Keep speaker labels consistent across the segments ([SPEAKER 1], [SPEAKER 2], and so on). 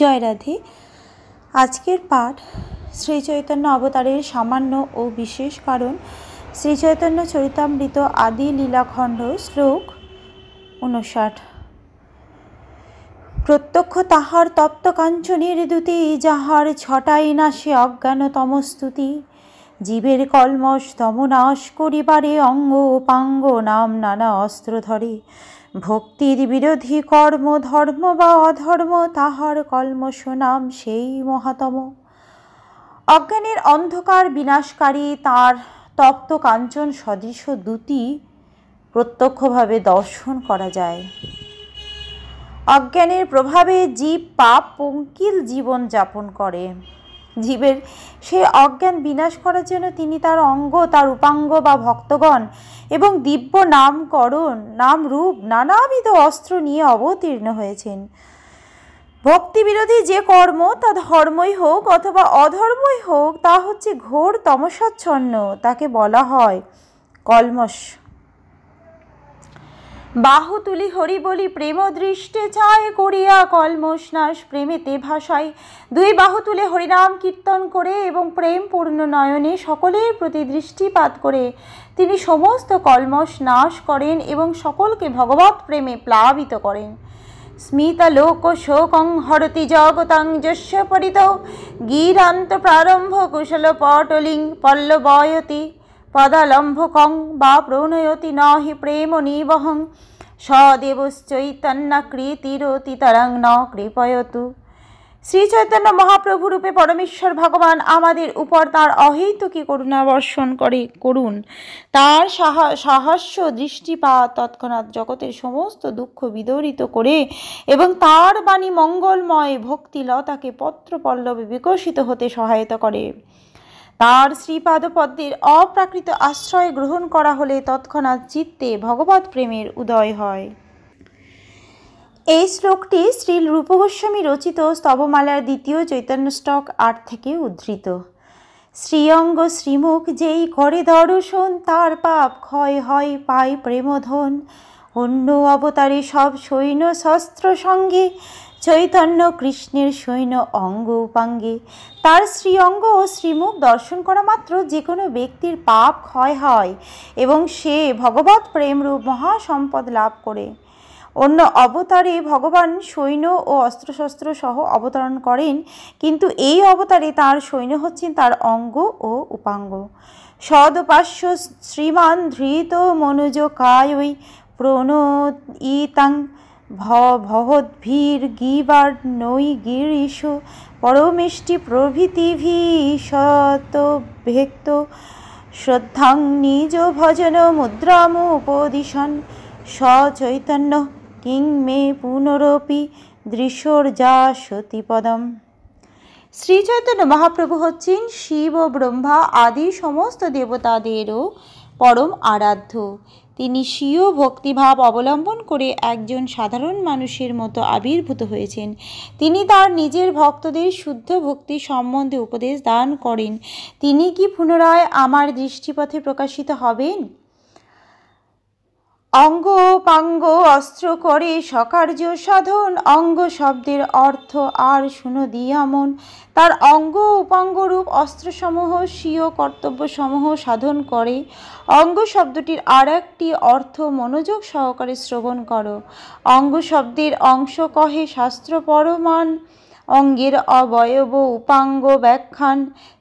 [SPEAKER 1] জয়রাধে আজকের পাঠ শ্রী চৈতন্য অবতারের সামান্য ও বিশেষ কারণ শ্রী চৈতন্য চরিতামৃত আদি লীলাখণ্ড শ্লোক উনষাট প্রত্যক্ষ তাহার তপ্ত কাঞ্চনের দ্যুতি যাহার ছটাই না সে অজ্ঞানতম স্তুতি জীবের কলমস তমনাশ করিবারে অঙ্গ পাঙ্গ নাম নানা অস্ত্র ধরে ভক্তির বিরোধী কর্ম ধর্ম বা অধর্ম তাহার কর্ম সুনাম সেই মহাতম অজ্ঞানের অন্ধকার বিনাশকারী তার তপ্ত কাঞ্চন সদৃশ দুটি প্রত্যক্ষভাবে দর্শন করা যায় অজ্ঞানের প্রভাবে জীব পাপ পঙ্কিল জীবন যাপন করে জীবের সেই অজ্ঞান বিনাশ করার জন্য তিনি তার অঙ্গ তার উপাঙ্গ বা ভক্তগণ এবং দিব্য নামকরণ নাম রূপ নানাবিধ অস্ত্র নিয়ে অবতীর্ণ হয়েছেন ভক্তিবিরোধী যে কর্ম তা ধর্মই হোক অথবা অধর্মই হোক তা হচ্ছে ঘোর তমসাচ্ছন্ন তাকে বলা হয় কলমশ বাহুতুলি হরি বলি প্রেম দৃষ্টে চায় করিয়া প্রেমে প্রেমেতে ভাষায় দুই বাহু তুলে হরিনাম কীর্তন করে এবং প্রেম পূর্ণ নয়নে সকলের প্রতি দৃষ্টিপাত করে তিনি সমস্ত কলমশ নাশ করেন এবং সকলকে ভগবত প্রেমে প্লাবিত করেন লোক শোকং হরতি জগতাং যশ পরিত গীরান্ত প্রারম্ভ কুশল পটলিং পল্লবয়তী পদলম্ভকং বা প্রণয়তি ন প্রেম নিবহং তরং ন কৃপয়তু শ্রী চৈতন্য মহাপ্রভুরূপে পরমেশ্বর ভগবান আমাদের উপর তার অহৈতুকী করুণা বর্ষণ করে করুন তার সাহস্য দৃষ্টিপাত তৎক্ষণাৎ জগতের সমস্ত দুঃখ বিদরিত করে এবং তার বাণী মঙ্গলময় ভক্তিলতাকে পত্রপল্লবে বিকশিত হতে সহায়তা করে তার শ্রীপাদপদ্মের অপ্রাকৃত আশ্রয় গ্রহণ করা হলে তৎক্ষণাৎ চিত্তে ভগবত প্রেমের উদয় হয় এই শ্লোকটি শ্রী রূপগোস্বামী রচিত স্তবমালার দ্বিতীয় চৈতন্য স্টক আট থেকে উদ্ধৃত শ্রীঅঙ্গ শ্রীমুখ যেই করে দর্শন তার পাপ ক্ষয় হয় পায় প্রেমধন অন্য অবতারে সব সৈন্য শস্ত্র সঙ্গে চৈতন্য কৃষ্ণের সৈন্য অঙ্গ উপাঙ্গে তার শ্রীঅঙ্গ ও শ্রীমুখ দর্শন করা মাত্র যে কোনো ব্যক্তির পাপ ক্ষয় হয় এবং সে ভগবত প্রেমরূপ মহাসম্পদ লাভ করে অন্য অবতারে ভগবান সৈন্য ও অস্ত্রশস্ত্র সহ অবতরণ করেন কিন্তু এই অবতারে তার সৈন্য হচ্ছেন তার অঙ্গ ও উপাঙ্গ সদপাস্য শ্রীমান ধৃত মনোজ কায়ই প্রণ ইতাং ভবদ্ভির্গিবার্ণৈ গিরিষু পরমেষ্টি প্রভৃতিভিশতভেক্ত শ্রদ্ধাং নিজ ভজন মুদ্রামুপদিশন সচৈতন্য কিং মে পুনরপি দৃশ্যর যা সতীপদম শ্রী চৈতন্য মহাপ্রভু হচ্ছেন শিব ব্রহ্মা আদি সমস্ত দেবতাদেরও পরম আরাধ্য তিনি স্বীয় ভক্তিভাব অবলম্বন করে একজন সাধারণ মানুষের মতো আবির্ভূত হয়েছেন তিনি তার নিজের ভক্তদের শুদ্ধ ভক্তি সম্বন্ধে উপদেশ দান করেন তিনি কি পুনরায় আমার দৃষ্টিপথে প্রকাশিত হবেন অঙ্গ পাঙ্গ অস্ত্র করে সকার্য সাধন অঙ্গ শব্দের অর্থ আর শুনো দিয়ামন তার অঙ্গ উপাঙ্গরূপ অস্ত্রসমূহ স্বীয় কর্তব্যসমূহ সাধন করে অঙ্গ শব্দটির আর একটি অর্থ মনোযোগ সহকারে শ্রবণ করো অঙ্গ শব্দের অংশ কহে শাস্ত্র পরমাণ অঙ্গের অবয়ব উপাঙ্গ ব্যাখ্যান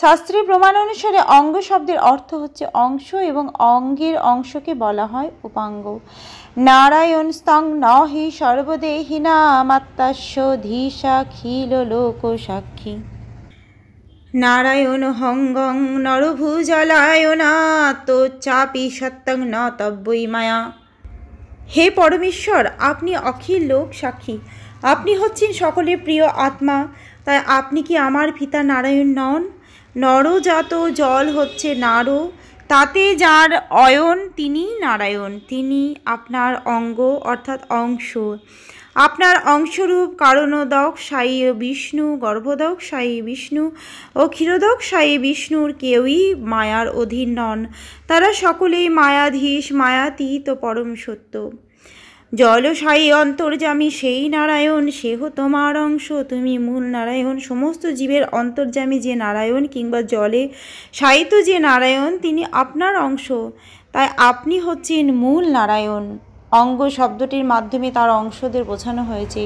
[SPEAKER 1] শাস্ত্রীয় প্রমাণ অনুসারে অঙ্গ শব্দের অর্থ হচ্ছে অংশ এবং অঙ্গের অংশকে বলা হয় উপাঙ্গ নারায়ণ স্তং নহি সর্বদেহিনামাত্মাস্য ধীসা খিল লোক সাক্ষী নারায়ণ হঙ্গং নরভুজলায়নাত চাপি সত্যং ন মায়া হে পরমেশ্বর আপনি অখিল লোক সাক্ষী আপনি হচ্ছেন সকলের প্রিয় আত্মা তাই আপনি কি আমার পিতা নারায়ণ নন নরজাত জল হচ্ছে নারো তাতে যার অয়ন তিনি নারায়ণ তিনি আপনার অঙ্গ অর্থাৎ অংশ আপনার অংশরূপ কারণদক সাই বিষ্ণু গর্ভদক সাই বিষ্ণু ও ক্ষীরদক সাই বিষ্ণুর কেউই মায়ার অধীন নন তারা সকলেই মায়াধীশ মায়াতীত পরম সত্য জলশায়ী অন্তর্যামী সেই নারায়ণ সেহ তোমার অংশ তুমি মূল নারায়ণ সমস্ত জীবের অন্তর্যামী যে নারায়ণ কিংবা জলে সায়িত যে নারায়ণ তিনি আপনার অংশ তাই আপনি হচ্ছেন মূল নারায়ণ অঙ্গ শব্দটির মাধ্যমে তার অংশদের বোঝানো হয়েছে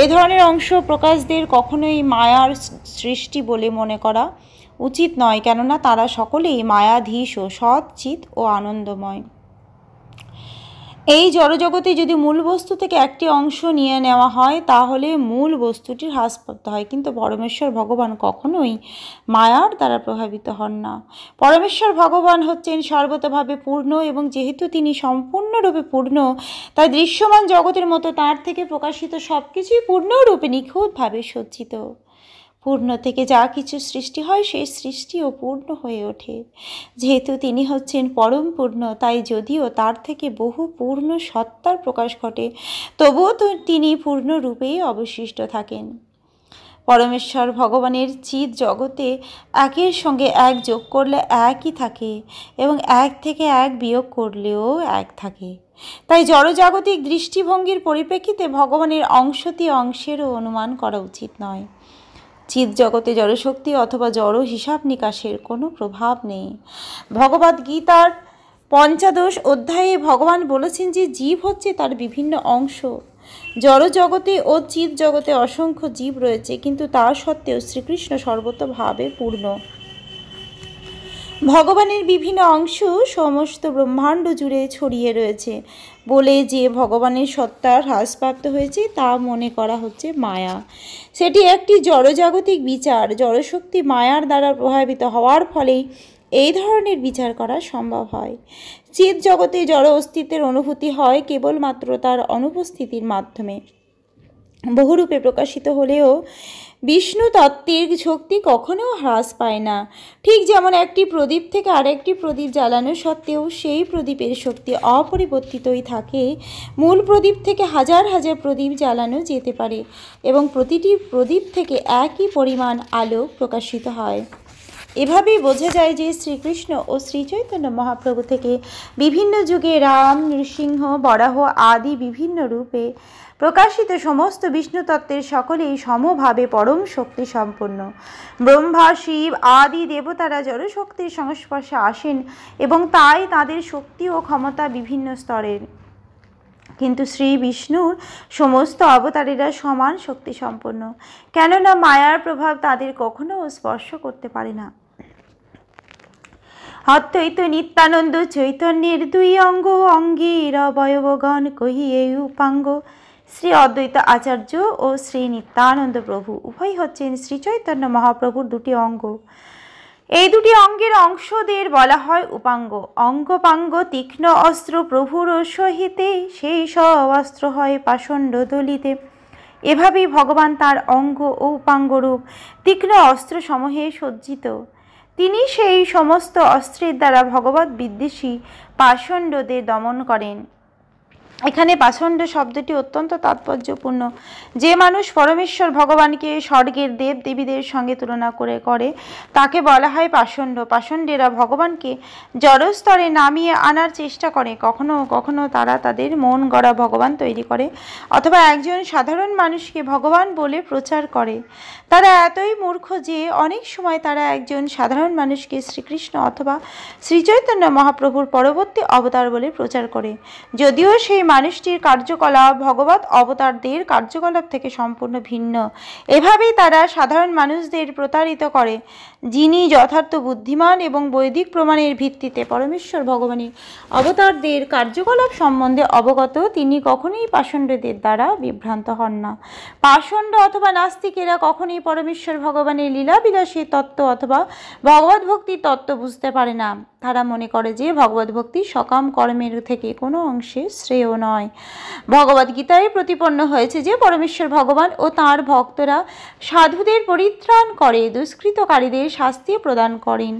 [SPEAKER 1] এই ধরনের অংশ প্রকাশদের কখনোই মায়ার সৃষ্টি বলে মনে করা উচিত নয় কেননা তারা সকলেই মায়াধীশ ও সৎ চিত ও আনন্দময় এই জড়জগতে যদি মূল বস্তু থেকে একটি অংশ নিয়ে নেওয়া হয় তাহলে মূল বস্তুটির হ্রাস পড়তে হয় কিন্তু পরমেশ্বর ভগবান কখনোই মায়ার দ্বারা প্রভাবিত হন না পরমেশ্বর ভগবান হচ্ছেন সর্বতভাবে পূর্ণ এবং যেহেতু তিনি সম্পূর্ণরূপে পূর্ণ তাই দৃশ্যমান জগতের মতো তার থেকে প্রকাশিত সব কিছুই পূর্ণরূপে নিখুঁতভাবে সজ্জিত পূর্ণ থেকে যা কিছু সৃষ্টি হয় সেই সৃষ্টিও পূর্ণ হয়ে ওঠে যেহেতু তিনি হচ্ছেন পরম পূর্ণ তাই যদিও তার থেকে বহু পূর্ণ সত্তার প্রকাশ ঘটে তবুও তো তিনি পূর্ণরূপেই অবশিষ্ট থাকেন পরমেশ্বর ভগবানের চিত জগতে একের সঙ্গে এক যোগ করলে একই থাকে এবং এক থেকে এক বিয়োগ করলেও এক থাকে তাই জড়জাগতিক দৃষ্টিভঙ্গির পরিপ্রেক্ষিতে ভগবানের অংশতি অংশেরও অনুমান করা উচিত নয় চিৎ জগতে জড়শক্তি অথবা জড় হিসাব নিকাশের কোনো প্রভাব নেই ভগবদ গীতার পঞ্চাদশ অধ্যায়ে ভগবান বলেছেন যে জীব হচ্ছে তার বিভিন্ন অংশ জড় জগতে ও চিৎ জগতে অসংখ্য জীব রয়েছে কিন্তু তা সত্ত্বেও শ্রীকৃষ্ণ সর্বতভাবে পূর্ণ ভগবানের বিভিন্ন অংশ সমস্ত ব্রহ্মাণ্ড জুড়ে ছড়িয়ে রয়েছে বলে যে ভগবানের সত্তা হ্রাসপ্রাপ্ত হয়েছে তা মনে করা হচ্ছে মায়া সেটি একটি জড়জাগতিক বিচার জড়শক্তি মায়ার দ্বারা প্রভাবিত হওয়ার ফলেই এই ধরনের বিচার করা সম্ভব হয় চিত জগতে জড় অস্তিত্বের অনুভূতি হয় কেবলমাত্র তার অনুপস্থিতির মাধ্যমে বহুরূপে প্রকাশিত হলেও বিষ্ণু তত্ত্বের শক্তি কখনো হ্রাস পায় না ঠিক যেমন একটি প্রদীপ থেকে আরেকটি প্রদীপ জ্বালানো সত্ত্বেও সেই প্রদীপের শক্তি অপরিবর্তিতই থাকে মূল প্রদীপ থেকে হাজার হাজার প্রদীপ জ্বালানো যেতে পারে এবং প্রতিটি প্রদীপ থেকে একই পরিমাণ আলো প্রকাশিত হয় এভাবেই বোঝা যায় যে শ্রীকৃষ্ণ ও শ্রীচৈতন্য মহাপ্রভু থেকে বিভিন্ন যুগে রাম নৃসিংহ বরাহ আদি বিভিন্ন রূপে প্রকাশিত সমস্ত বিষ্ণু তত্ত্বের সকলেই সমভাবে পরম শক্তি সম্পন্ন ব্রহ্মা শিব আদি দেবতারা জড়শক্তির সংস্পর্শে আসেন এবং তাই তাদের শক্তি ও ক্ষমতা বিভিন্ন স্তরের কিন্তু শ্রী বিষ্ণুর সমস্ত অবতারেরা সমান শক্তি সম্পন্ন কেননা মায়ার প্রভাব তাদের কখনো স্পর্শ করতে পারে না অত্যৈত নিত্যানন্দ চৈতন্যের দুই অঙ্গ অঙ্গীর অবয়বগণ কহি এই উপাঙ্গ শ্রী অদ্বৈত আচার্য ও শ্রী নিত্যানন্দ প্রভু উভয় হচ্ছেন শ্রী চৈতন্য মহাপ্রভুর দুটি অঙ্গ এই দুটি অঙ্গের অংশদের বলা হয় উপাঙ্গ অঙ্গপাঙ্গ তীক্ষ্ণ অস্ত্র প্রভুর সহিতে সেই সব অস্ত্র হয় পাষণ্ড দলিতে এভাবেই ভগবান তার অঙ্গ ও উপাঙ্গরূপ তীক্ষ্ণ অস্ত্র সমূহে সজ্জিত তিনি সেই সমস্ত অস্ত্রের দ্বারা ভগবত বিদ্বেষী পাষণ্ডদের দমন করেন এখানে পাষণ্ড শব্দটি অত্যন্ত তাৎপর্যপূর্ণ যে মানুষ পরমেশ্বর ভগবানকে স্বর্গের দেব দেবীদের সঙ্গে তুলনা করে করে তাকে বলা হয় পাষণ্ড পাষণ্ডেরা ভগবানকে জড়স্তরে নামিয়ে আনার চেষ্টা করে কখনো কখনো তারা তাদের মন গড়া ভগবান তৈরি করে অথবা একজন সাধারণ মানুষকে ভগবান বলে প্রচার করে তারা এতই মূর্খ যে অনেক সময় তারা একজন সাধারণ মানুষকে শ্রীকৃষ্ণ অথবা শ্রীচৈতন্য মহাপ্রভুর পরবর্তী অবতার বলে প্রচার করে যদিও সেই মানুষটির কার্যকলাপ ভগবত অবতারদের কার্যকলাপ থেকে সম্পূর্ণ ভিন্ন এভাবেই তারা সাধারণ মানুষদের প্রতারিত করে যিনি যথার্থ বুদ্ধিমান এবং বৈদিক প্রমাণের ভিত্তিতে পরমেশ্বর ভগবানের অবতারদের কার্যকলাপ সম্বন্ধে অবগত তিনি কখনোই পাষণ্ডদের দ্বারা বিভ্রান্ত হন না পাষণ্ড অথবা নাস্তিকেরা কখনোই পরমেশ্বর ভগবানের লীলাবিলাসী তত্ত্ব অথবা ভগবত ভক্তি তত্ত্ব বুঝতে পারে না তারা মনে করে যে ভগবত ভক্তি সকাম কর্মের থেকে কোনো অংশে শ্রেয় নয় ভগবদ গীতায় প্রতিপন্ন হয়েছে যে পরমেশ্বর ভগবান ও তাঁর ভক্তরা সাধুদের পরিত্রাণ করে দুষ্কৃতকারীদের শাস্তি প্রদান করেন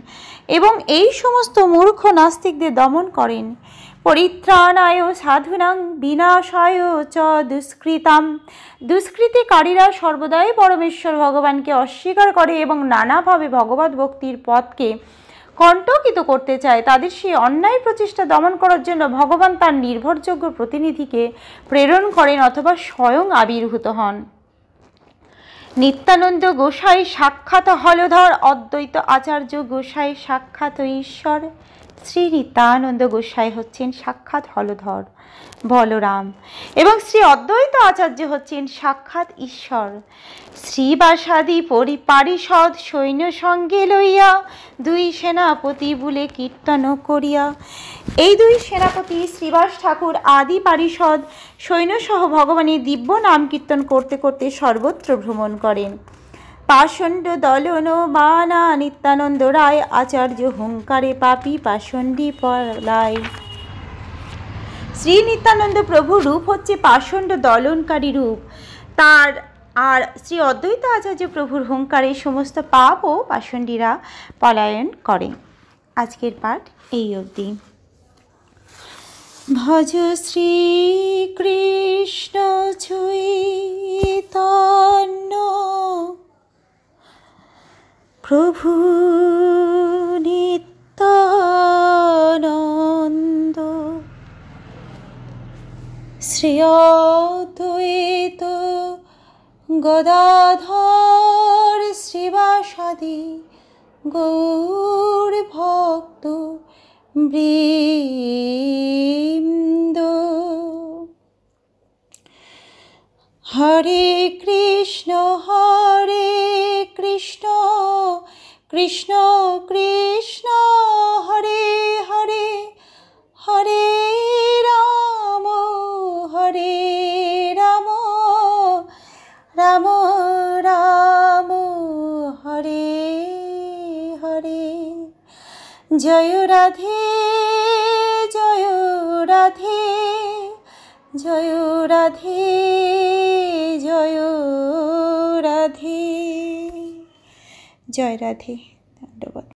[SPEAKER 1] এবং এই সমস্ত মূর্খ নাস্তিকদের দমন করেন পরিত্রাণায় সাধুনাং বিনাশায় চ দুষ্কৃতাম দুষ্কৃতিকারীরা সর্বদাই পরমেশ্বর ভগবানকে অস্বীকার করে এবং নানাভাবে ভগবত ভক্তির পথকে কণ্ঠকিত করতে চায় তাদের সেই অন্যায় প্রচেষ্টা দমন করার জন্য ভগবান তার নির্ভরযোগ্য প্রতিনিধিকে প্রেরণ করেন অথবা স্বয়ং আবির্ভূত হন নিত্যানন্দ গোসাই সাক্ষাৎ হলধর অদ্বৈত আচার্য গোসাই সাক্ষাৎ ঈশ্বর শ্রী রীতানন্দ গোস্বাই হচ্ছেন সাক্ষাৎ হলধর বলরাম এবং শ্রী অদ্বৈত আচার্য হচ্ছেন সাক্ষাৎ ঈশ্বর শ্রীবাসাদি পরিপারিষদ সৈন্য সঙ্গে লইয়া দুই সেনাপতি বলে কীর্তন করিয়া এই দুই সেনাপতি শ্রীবাস ঠাকুর আদি পারিষদ সৈন্যসহ ভগবানের দিব্য নাম কীর্তন করতে করতে সর্বত্র ভ্রমণ করেন পাষণ্ড দলন বানা নিত্যানন্দ রায় আচার্য হুঙ্কারে পাপি পাষণ্ডী পলায় শ্রী নিত্যানন্দ প্রভু রূপ হচ্ছে পাষণ্ড দলনকারী রূপ তার আর শ্রী অদ্বৈত আচার্য প্রভুর হুঙ্কারে সমস্ত পাপ ও পাষণ্ডীরা পলায়ন করে আজকের পাঠ এই অবধি ভজ শ্রীকৃষ্ণ গদাধর শ্রীবাসাদি গৌর ভক্ত বৃন্দ হরে কৃষ্ণ হরে কৃষ্ণ কৃষ্ণ কৃষ্ণ জয় রাধে জয় রাধে জয় রাধে জয় রাধে জয় রাধে